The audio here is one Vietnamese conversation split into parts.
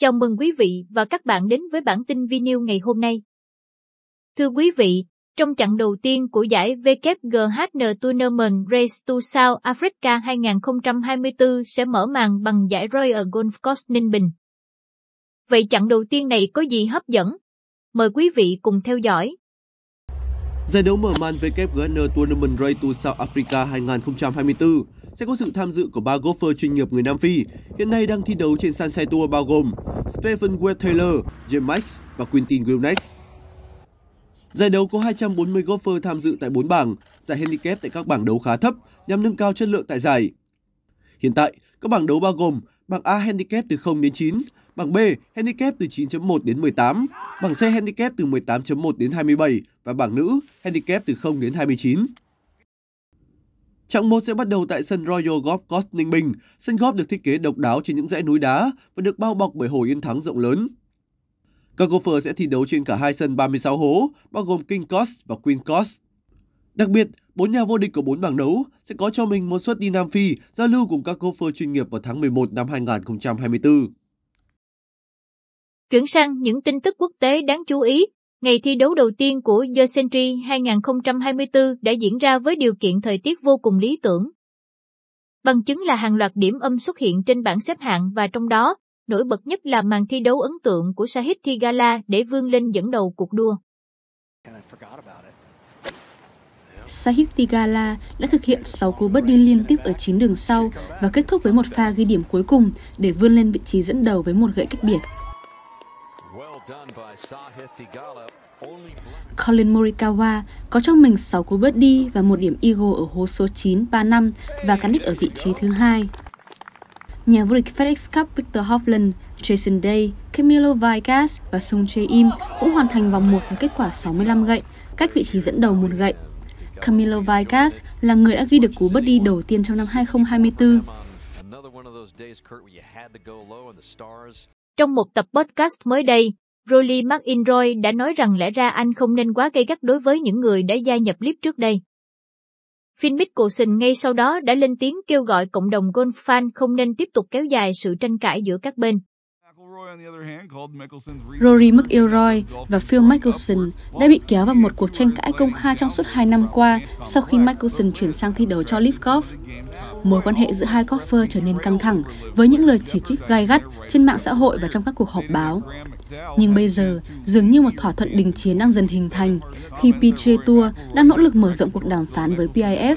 Chào mừng quý vị và các bạn đến với bản tin vinyl ngày hôm nay. Thưa quý vị, trong trận đầu tiên của giải WGHN Tournament Race to South Africa 2024 sẽ mở màn bằng giải Royal Golf Course Ninh Bình. Vậy trận đầu tiên này có gì hấp dẫn? Mời quý vị cùng theo dõi. Giải đấu mở màn WGN Tournament Race to South Africa 2024 sẽ có sự tham dự của ba golfer chuyên nghiệp người Nam Phi hiện nay đang thi đấu trên Sunshine Tour bao gồm Stephen Webb Taylor, James Max và Quintin Wilnex. Giải đấu có 240 golfer tham dự tại 4 bảng, giải handicap tại các bảng đấu khá thấp nhằm nâng cao chất lượng tại giải. Hiện tại, các bảng đấu bao gồm bảng A handicap từ 0 đến 9, Bảng B, handicap từ 9.1 đến 18. Bảng C, handicap từ 18.1 đến 27. Và bảng nữ, handicap từ 0 đến 29. Trạng 1 sẽ bắt đầu tại sân Royal Golf Course Ninh Bình. Sân golf được thiết kế độc đáo trên những dãy núi đá và được bao bọc bởi hồ Yên Thắng rộng lớn. Các golfer sẽ thi đấu trên cả hai sân 36 hố, bao gồm King Course và Queen Course. Đặc biệt, bốn nhà vô địch của bốn bảng đấu sẽ có cho mình một suất đi Nam Phi giao lưu cùng các golfer chuyên nghiệp vào tháng 11 năm 2024. Chuyển sang những tin tức quốc tế đáng chú ý, ngày thi đấu đầu tiên của The Century 2024 đã diễn ra với điều kiện thời tiết vô cùng lý tưởng. Bằng chứng là hàng loạt điểm âm xuất hiện trên bảng xếp hạng và trong đó, nổi bật nhất là màn thi đấu ấn tượng của Sahith Thigala để vươn lên dẫn đầu cuộc đua. Sahith Thigala đã thực hiện 6 cú bất đi liên tiếp ở 9 đường sau và kết thúc với một pha ghi điểm cuối cùng để vươn lên vị trí dẫn đầu với một gậy cách biệt. Colin Morikawa có trong mình 6 cú bớt đi và một điểm eagle ở hố số 9, 3 năm và cán đích ở vị trí thứ hai. Nhà vô địch FedEx Cup Victor Hovland, Jason Day, Camilo Viegas và Sung Jae Im cũng hoàn thành vòng 1 với kết quả 65 gậy, cách vị trí dẫn đầu một gậy. Camilo Viegas là người đã ghi được cú bớt đi đầu tiên trong năm 2024. Trong một tập podcast mới đây, Rolly McIlroy đã nói rằng lẽ ra anh không nên quá gây gắt đối với những người đã gia nhập clip trước đây. Phil Mickelson ngay sau đó đã lên tiếng kêu gọi cộng đồng golf fan không nên tiếp tục kéo dài sự tranh cãi giữa các bên. Rory McIlroy và Phil Mickelson đã bị kéo vào một cuộc tranh cãi công khai trong suốt hai năm qua sau khi Mickelson chuyển sang thi đấu cho Leaf Golf. Mối quan hệ giữa hai golfer trở nên căng thẳng với những lời chỉ trích gai gắt trên mạng xã hội và trong các cuộc họp báo. Nhưng bây giờ, dường như một thỏa thuận đình chiến đang dần hình thành khi PGA Tour đang nỗ lực mở rộng cuộc đàm phán với PIF.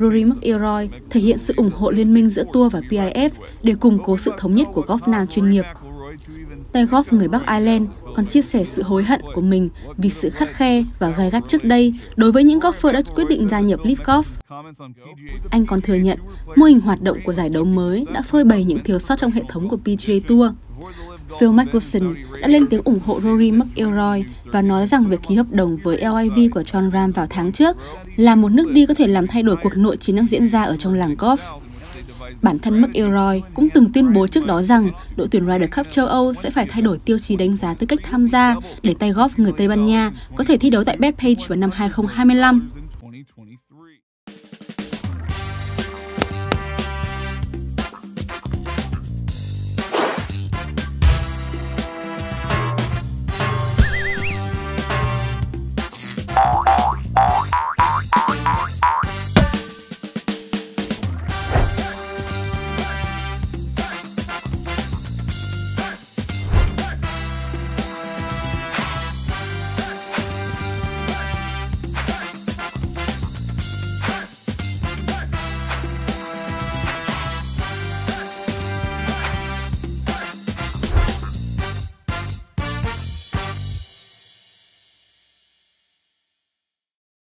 Rory McIlroy thể hiện sự ủng hộ liên minh giữa Tour và PIF để củng cố sự thống nhất của golf nam chuyên nghiệp. Tay golf người Bắc Ireland còn chia sẻ sự hối hận của mình vì sự khắt khe và gai gắt trước đây đối với những golfer đã quyết định gia nhập Leaf Golf. Anh còn thừa nhận mô hình hoạt động của giải đấu mới đã phơi bày những thiếu sót trong hệ thống của PGA Tour. Phil Mickelson đã lên tiếng ủng hộ Rory McIlroy và nói rằng việc ký hợp đồng với LIV của John Ram vào tháng trước là một nước đi có thể làm thay đổi cuộc nội chiến đang diễn ra ở trong làng golf. Bản thân McIlroy cũng từng tuyên bố trước đó rằng đội tuyển Ryder Cup châu Âu sẽ phải thay đổi tiêu chí đánh giá tư cách tham gia để tay golf người Tây Ban Nha có thể thi đấu tại Bethpage vào năm 2025.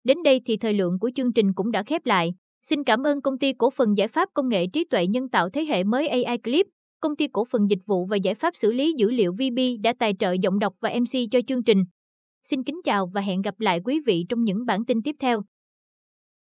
Đến đây thì thời lượng của chương trình cũng đã khép lại. Xin cảm ơn công ty cổ phần giải pháp công nghệ trí tuệ nhân tạo thế hệ mới AI Clip, công ty cổ phần dịch vụ và giải pháp xử lý dữ liệu VB đã tài trợ giọng đọc và MC cho chương trình. Xin kính chào và hẹn gặp lại quý vị trong những bản tin tiếp theo.